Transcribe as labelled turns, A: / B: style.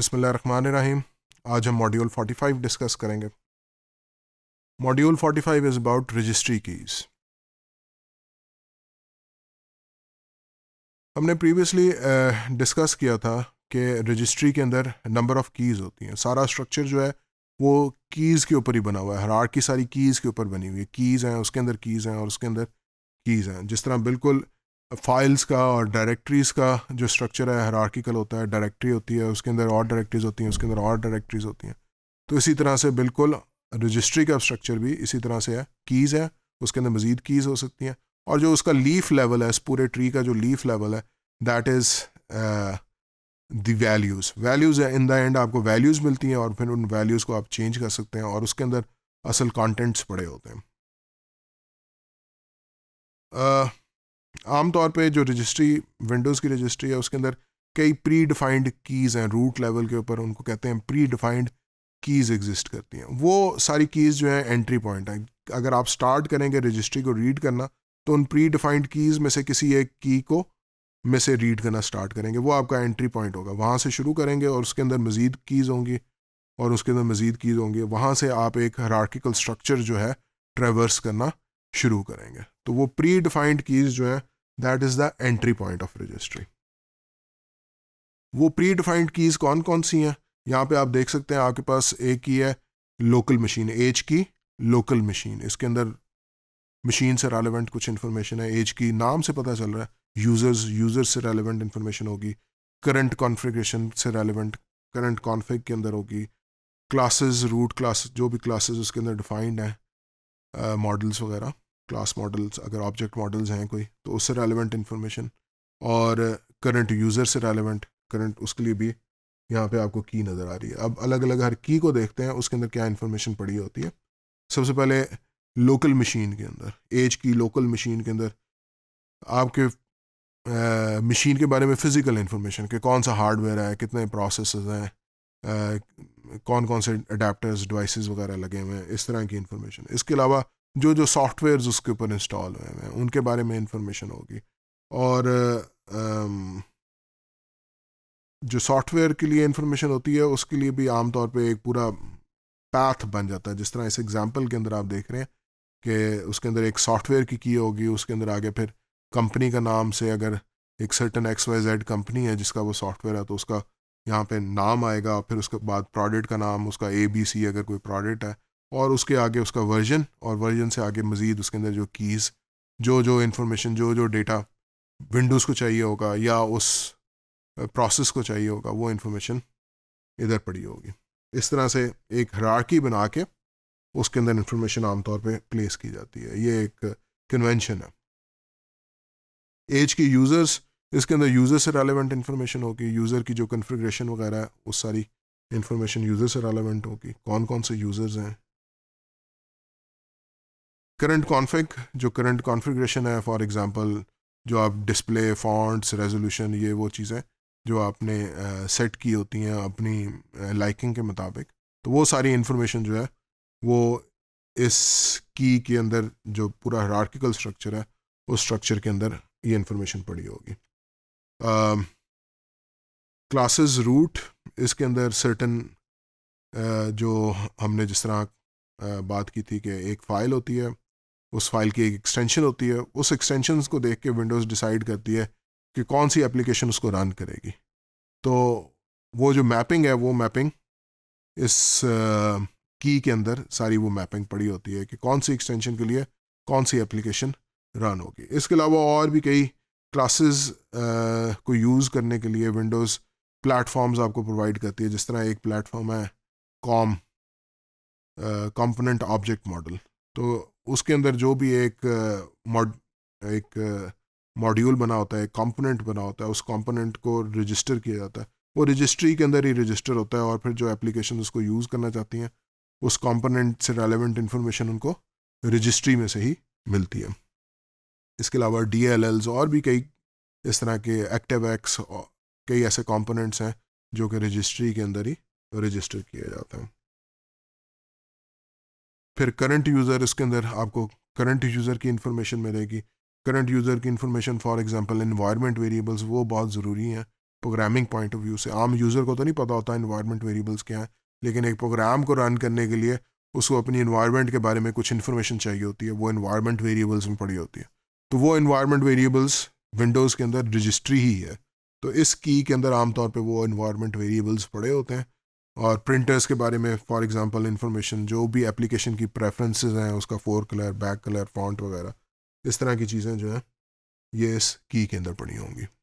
A: रहीम आज हम module 45 discuss करेंगे module 45 is about registry keys हमने प्रीवियसली डिस्कस किया था कि रजिस्ट्री के अंदर नंबर ऑफ़ कीज़ होती हैं सारा स्ट्रक्चर जो है वो कीज़ के ऊपर ही बना हुआ है हर की सारी कीज़ के ऊपर बनी हुई है कीज़ हैं उसके अंदर कीज़ हैं और उसके अंदर कीज़ हैं जिस तरह बिल्कुल फाइल्स का और डायरेक्टरीज़ का जो स्ट्रक्चर है हरारकिकल होता है डायरेक्टरी होती है उसके अंदर और डायरेक्टरीज होती हैं उसके अंदर और डायरेक्टरीज होती हैं तो इसी तरह से बिल्कुल रजिस्ट्री का स्ट्रक्चर भी इसी तरह से है कीज़ है उसके अंदर मज़ीद कीज़ हो सकती हैं और जो उसका लीफ लेवल है इस पूरे ट्री का जो लीफ लेवल है that is values values values है इन द एंड आपको वैल्यूज़ मिलती हैं और फिर उन वैल्यूज़ को आप चेंज कर सकते हैं और उसके अंदर असल कॉन्टेंट्स पड़े होते हैं uh, आमतौर पे जो रजिस्ट्री विंडोज़ की रजिस्ट्री है उसके अंदर कई प्री डिफाइंड कीज़ हैं रूट लेवल के ऊपर उनको कहते हैं प्री डिफाइंड कीज़ एग्जिस्ट करती हैं वो सारी कीज़ जो हैं एंट्री पॉइंट हैं अगर आप स्टार्ट करेंगे रजिस्ट्री को रीड करना तो उन प्री डिफाइंड कीज़ में से किसी एक की को में से रीड करना स्टार्ट करेंगे वो आपका एंट्री पॉइंट होगा वहाँ से शुरू करेंगे और उसके अंदर मज़ीद कीज़ होंगी और उसके अंदर मज़ीद कीज़ होंगी वहाँ से आप एक हरार्किकल स्ट्रक्चर जो है ट्रेवर्स करना शुरू करेंगे तो वो प्री डिफाइंड कीज़ जो हैं that is the entry point of registry वो प्री डिफाइंड कीज कौन कौन सी हैं यहाँ पे आप देख सकते हैं आपके पास एक की है local machine H key local machine इसके अंदर मशीन से रेलिवेंट कुछ इन्फॉर्मेशन है एज की नाम से पता चल रहा है यूजर्स यूजर्स से रेलिवेंट इन्फॉर्मेशन होगी करंट कॉन्फ़िगरेशन से रेलिवेंट करंट कॉन्फ़िग के अंदर होगी क्लासेस रूट क्लासेस जो भी क्लासेस उसके अंदर डिफाइंड हैं मॉडल्स uh, वगैरह क्लास मॉडल्स अगर ऑब्जेक्ट मॉडल्स हैं कोई तो उससे रेलिवेंट इन्फॉर्मेशन और करंट यूज़र से रेलिवेंट करंट उसके लिए भी यहाँ पे आपको की नज़र आ रही है अब अलग अलग हर की को देखते हैं उसके अंदर क्या इन्फॉर्मेशन पड़ी होती है सबसे पहले लोकल मशीन के अंदर एज की लोकल मशीन के अंदर आपके मशीन के बारे में फ़िज़िकल इन्फॉर्मेशन कि कौन सा हार्डवेयर है कितने प्रोसेस हैं कौन कौन से अडेप्टर्स डिवाइसेस वगैरह लगे हुए हैं इस तरह की इन्फॉर्मेशन इसके अलावा जो जो सॉफ्टवेयर उसके ऊपर इंस्टॉल हुए हैं उनके बारे में इंफॉर्मेशन होगी और जो सॉफ्टवेयर के लिए इंफॉर्मेशन होती है उसके लिए भी आमतौर पे एक पूरा पैथ बन जाता है जिस तरह इस एग्जांपल के अंदर आप देख रहे हैं कि उसके अंदर एक सॉफ्टवेयर की की होगी उसके अंदर आगे फिर कंपनी का नाम से अगर एक certain X Y Z company है जिसका वो सॉफ्टवेयर है तो उसका यहाँ पे नाम आएगा फिर उसके बाद प्रोडक्ट का नाम उसका ए बी सी अगर कोई प्रोडक्ट है और उसके आगे उसका वर्जन और वर्जन से आगे मज़ीद उसके अंदर जो कीज़ जो जो इन्फॉर्मेशन जो जो डेटा विंडोज़ को चाहिए होगा या उस प्रोसेस को चाहिए होगा वो इन्फॉर्मेशन इधर पड़ी होगी इस तरह से एक हरारकी बना के उसके अंदर इन्फॉर्मेशन आमतौर पे प्लेस की जाती है ये एक कन्वेंशन है एज की यूज़र्स इसके अंदर यूज़र से रेलिवेंट इन्फॉर्मेशन होगी यूज़र की जो कन्फिग्रेशन वगैरह है उस सारी इन्फॉर्मेशन यूज़र से रेलिवेंट होगी कौन कौन से यूज़र्स हैं करंट कॉन्फ़िग जो करंट कॉन्फ़िगरेशन है फॉर एग्जांपल जो आप डिस्प्ले फॉन्ट्स रेजोल्यूशन ये वो चीज़ें जो आपने सेट uh, की होती हैं अपनी लाइकिंग uh, के मुताबिक तो वो सारी इंफॉर्मेशन जो है वो इस की के अंदर जो पूरा हरार्किकल स्ट्रक्चर है उस स्ट्रक्चर के अंदर ये इन्फॉर्मेशन पड़ी होगी क्लासेस uh, रूट इसके अंदर सर्टन uh, जो हमने जिस तरह uh, बात की थी कि एक फ़ाइल होती है उस फाइल की एक एक्सटेंशन होती है उस एक्सटेंशन को देख के विंडोज़ डिसाइड करती है कि कौन सी एप्लीकेशन उसको रन करेगी तो वो जो मैपिंग है वो मैपिंग इस की के अंदर सारी वो मैपिंग पड़ी होती है कि कौन सी एक्सटेंशन के लिए कौन सी एप्लीकेशन रन होगी इसके अलावा और भी कई क्लासेस को यूज़ करने के लिए विंडोज़ प्लेटफॉर्म्स आपको प्रोवाइड करती है जिस तरह एक प्लेटफॉर्म है कॉम कंपोनेंट ऑब्जेक्ट मॉडल तो उसके अंदर जो भी एक मॉड एक मॉड्यूल बना होता है एक कॉम्पोनेंट बना होता है उस कॉम्पोनेंट को रजिस्टर किया जाता है वो रजिस्ट्री के अंदर ही रजिस्टर होता है और फिर जो एप्लीकेशन उसको यूज़ करना चाहती हैं उस कॉम्पोनेंट से रेलिवेंट इन्फॉर्मेशन उनको रजिस्ट्री में से ही मिलती है इसके अलावा डी और भी कई इस तरह के एक्टिव एक्स कई ऐसे कॉम्पोनेंट्स हैं जो कि रजिस्ट्री के अंदर ही रजिस्टर किए जाते हैं फिर करंट यूज़र इसके अंदर आपको करंट यूज़र की इंफॉर्मेशन मिलेगी करंट यूज़र की information for example environment variables वो बहुत ज़रूरी हैं प्रोग्रामिंग पॉइंट ऑफ व्यू से आम यूज़र को तो नहीं पता होता इन्वायरमेंट वेरिएबल्स क्या हैं लेकिन एक प्रोग्राम को रन करने के लिए उसको अपनी इन्वायरमेंट के बारे में कुछ इन्फॉर्मेशन चाहिए होती है वो इन्वायरमेंट वेरिएबल्स में पड़ी होती है तो वो इन्वायरमेंट वेरिएबल्स विंडोज़ के अंदर रजिस्ट्री ही है तो इस की के अंदर आमतौर पर वो इन्वायरमेंट वेरिएबल्स पड़े होते हैं और प्रिंटर्स के बारे में फॉर एग्जांपल इन्फॉर्मेशन जो भी एप्लीकेशन की प्रेफरेंसेस हैं उसका fore colour back colour font वगैरह इस तरह की चीज़ें जो हैं ये इस की के अंदर पड़ी होंगी